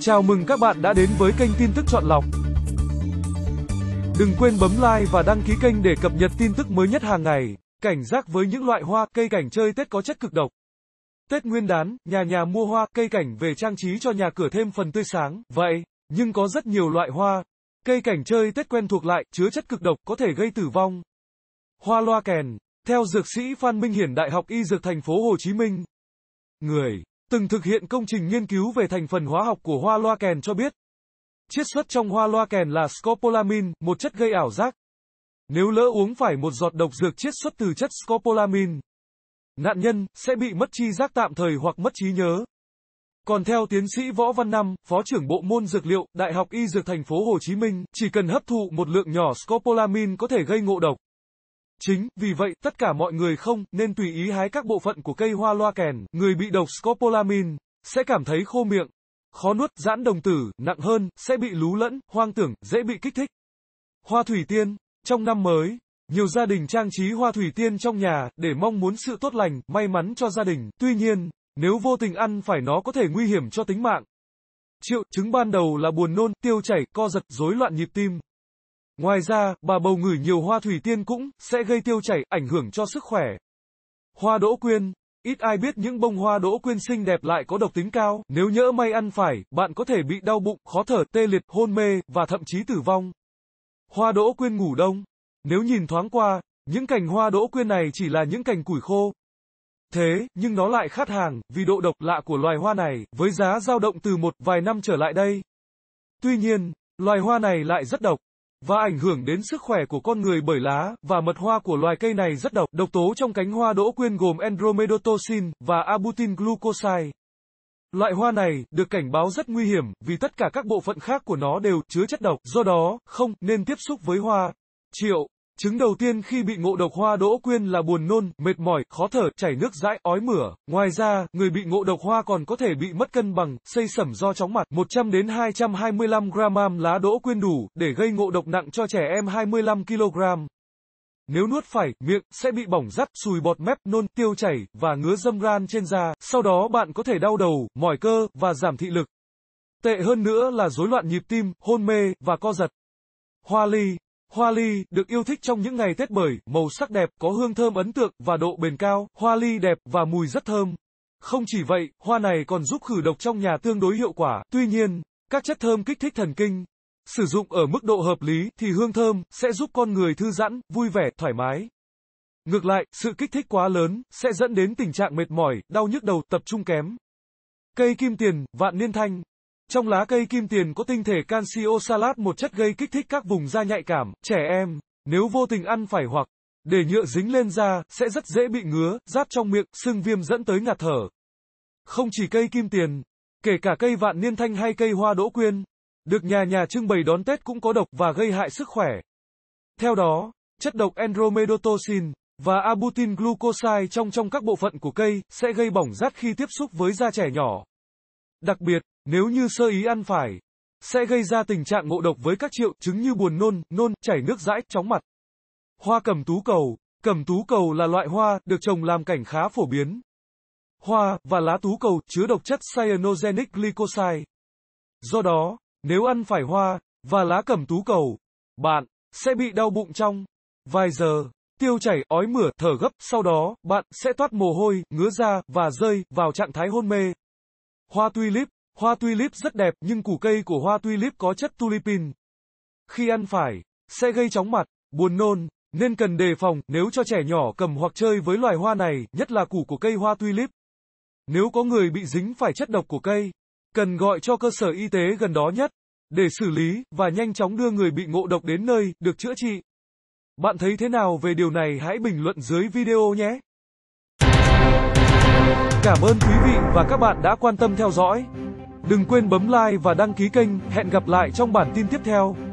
Chào mừng các bạn đã đến với kênh tin tức chọn lọc. Đừng quên bấm like và đăng ký kênh để cập nhật tin tức mới nhất hàng ngày. Cảnh giác với những loại hoa, cây cảnh chơi Tết có chất cực độc. Tết Nguyên đán, nhà nhà mua hoa, cây cảnh về trang trí cho nhà cửa thêm phần tươi sáng. Vậy, nhưng có rất nhiều loại hoa, cây cảnh chơi Tết quen thuộc lại chứa chất cực độc có thể gây tử vong. Hoa loa kèn, theo dược sĩ Phan Minh Hiển Đại học Y Dược thành phố Hồ Chí Minh, người từng thực hiện công trình nghiên cứu về thành phần hóa học của hoa loa kèn cho biết, chiết xuất trong hoa loa kèn là scopolamin, một chất gây ảo giác. Nếu lỡ uống phải một giọt độc dược chiết xuất từ chất scopolamin, nạn nhân sẽ bị mất chi giác tạm thời hoặc mất trí nhớ. Còn theo tiến sĩ Võ Văn Năm, Phó trưởng Bộ môn Dược liệu, Đại học Y Dược thành phố Hồ Chí Minh, chỉ cần hấp thụ một lượng nhỏ scopolamin có thể gây ngộ độc chính, vì vậy, tất cả mọi người không nên tùy ý hái các bộ phận của cây hoa loa kèn, người bị độc scopolamin sẽ cảm thấy khô miệng, khó nuốt, giãn đồng tử, nặng hơn, sẽ bị lú lẫn, hoang tưởng, dễ bị kích thích. Hoa thủy tiên, trong năm mới, nhiều gia đình trang trí hoa thủy tiên trong nhà để mong muốn sự tốt lành, may mắn cho gia đình. Tuy nhiên, nếu vô tình ăn phải nó có thể nguy hiểm cho tính mạng. Triệu chứng ban đầu là buồn nôn, tiêu chảy, co giật, rối loạn nhịp tim, Ngoài ra, bà bầu ngửi nhiều hoa thủy tiên cũng sẽ gây tiêu chảy, ảnh hưởng cho sức khỏe. Hoa đỗ quyên Ít ai biết những bông hoa đỗ quyên xinh đẹp lại có độc tính cao, nếu nhỡ may ăn phải, bạn có thể bị đau bụng, khó thở, tê liệt, hôn mê, và thậm chí tử vong. Hoa đỗ quyên ngủ đông. Nếu nhìn thoáng qua, những cành hoa đỗ quyên này chỉ là những cành củi khô. Thế, nhưng nó lại khát hàng, vì độ độc lạ của loài hoa này, với giá dao động từ một vài năm trở lại đây. Tuy nhiên, loài hoa này lại rất độc và ảnh hưởng đến sức khỏe của con người bởi lá và mật hoa của loài cây này rất độc. Độc tố trong cánh hoa đỗ quyên gồm andromedotoxin và abutin glucoside. Loại hoa này được cảnh báo rất nguy hiểm vì tất cả các bộ phận khác của nó đều chứa chất độc, do đó không nên tiếp xúc với hoa. Triệu Chứng đầu tiên khi bị ngộ độc hoa đỗ quyên là buồn nôn, mệt mỏi, khó thở, chảy nước dãi, ói mửa. Ngoài ra, người bị ngộ độc hoa còn có thể bị mất cân bằng, xây sẩm do chóng mặt. 100 đến 225 gram lá đỗ quyên đủ để gây ngộ độc nặng cho trẻ em 25 kg. Nếu nuốt phải, miệng sẽ bị bỏng rắt, sùi bọt mép, nôn, tiêu chảy và ngứa dâm ran trên da. Sau đó bạn có thể đau đầu, mỏi cơ và giảm thị lực. Tệ hơn nữa là rối loạn nhịp tim, hôn mê và co giật. Hoa ly Hoa ly được yêu thích trong những ngày Tết bởi màu sắc đẹp, có hương thơm ấn tượng và độ bền cao, hoa ly đẹp và mùi rất thơm. Không chỉ vậy, hoa này còn giúp khử độc trong nhà tương đối hiệu quả. Tuy nhiên, các chất thơm kích thích thần kinh sử dụng ở mức độ hợp lý thì hương thơm sẽ giúp con người thư giãn, vui vẻ, thoải mái. Ngược lại, sự kích thích quá lớn sẽ dẫn đến tình trạng mệt mỏi, đau nhức đầu, tập trung kém. Cây kim tiền, vạn niên thanh trong lá cây kim tiền có tinh thể canxi oxalat một chất gây kích thích các vùng da nhạy cảm, trẻ em, nếu vô tình ăn phải hoặc để nhựa dính lên da, sẽ rất dễ bị ngứa, rát trong miệng, sưng viêm dẫn tới ngạt thở. Không chỉ cây kim tiền, kể cả cây vạn niên thanh hay cây hoa đỗ quyên, được nhà nhà trưng bày đón Tết cũng có độc và gây hại sức khỏe. Theo đó, chất độc andromedotoxin và abutin glucoside trong trong các bộ phận của cây sẽ gây bỏng rát khi tiếp xúc với da trẻ nhỏ. Đặc biệt, nếu như sơ ý ăn phải, sẽ gây ra tình trạng ngộ độc với các triệu chứng như buồn nôn, nôn, chảy nước dãi, chóng mặt. Hoa cẩm tú cầu Cẩm tú cầu là loại hoa được trồng làm cảnh khá phổ biến. Hoa và lá tú cầu chứa độc chất cyanogenic glycoside. Do đó, nếu ăn phải hoa và lá cẩm tú cầu, bạn sẽ bị đau bụng trong vài giờ, tiêu chảy, ói mửa, thở gấp, sau đó bạn sẽ toát mồ hôi, ngứa ra và rơi vào trạng thái hôn mê. Hoa tulip, hoa tulip rất đẹp nhưng củ cây của hoa tulip có chất tulipin. Khi ăn phải, sẽ gây chóng mặt, buồn nôn, nên cần đề phòng nếu cho trẻ nhỏ cầm hoặc chơi với loài hoa này, nhất là củ của cây hoa tulip. Nếu có người bị dính phải chất độc của cây, cần gọi cho cơ sở y tế gần đó nhất để xử lý và nhanh chóng đưa người bị ngộ độc đến nơi được chữa trị. Bạn thấy thế nào về điều này hãy bình luận dưới video nhé. Cảm ơn quý vị và các bạn đã quan tâm theo dõi. Đừng quên bấm like và đăng ký kênh. Hẹn gặp lại trong bản tin tiếp theo.